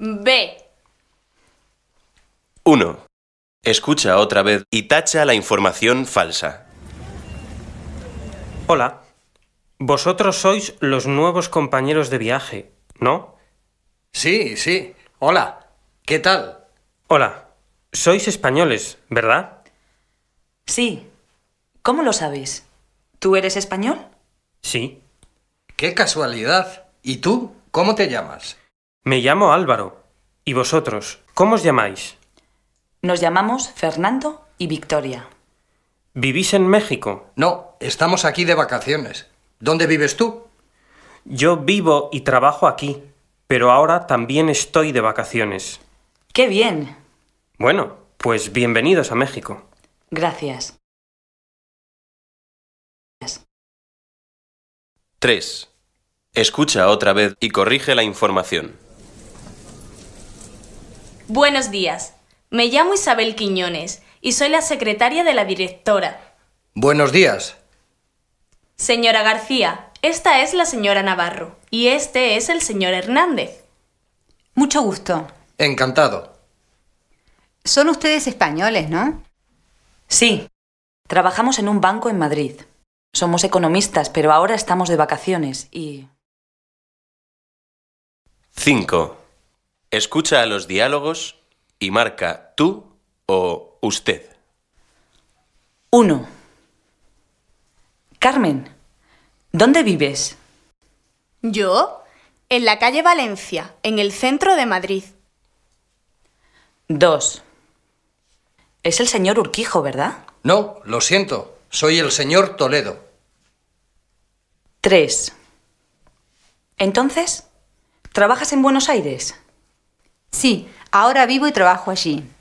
B. 1. Escucha otra vez y tacha la información falsa. Hola. Vosotros sois los nuevos compañeros de viaje, ¿no? Sí, sí. Hola. ¿Qué tal? Hola. Sois españoles, ¿verdad? Sí. ¿Cómo lo sabes? ¿Tú eres español? Sí. Qué casualidad. ¿Y tú? ¿Cómo te llamas? Me llamo Álvaro. ¿Y vosotros? ¿Cómo os llamáis? Nos llamamos Fernando y Victoria. ¿Vivís en México? No, estamos aquí de vacaciones. ¿Dónde vives tú? Yo vivo y trabajo aquí, pero ahora también estoy de vacaciones. ¡Qué bien! Bueno, pues bienvenidos a México. Gracias. 3. Escucha otra vez y corrige la información. Buenos días. Me llamo Isabel Quiñones y soy la secretaria de la directora. Buenos días. Señora García, esta es la señora Navarro y este es el señor Hernández. Mucho gusto. Encantado. Son ustedes españoles, ¿no? Sí. Trabajamos en un banco en Madrid. Somos economistas, pero ahora estamos de vacaciones y... 5. Escucha a los diálogos y marca tú o usted. 1. Carmen, ¿dónde vives? Yo, en la calle Valencia, en el centro de Madrid. 2. Es el señor Urquijo, ¿verdad? No, lo siento. Soy el señor Toledo. 3. Entonces, ¿trabajas en Buenos Aires? Sí, ahora vivo y trabajo allí.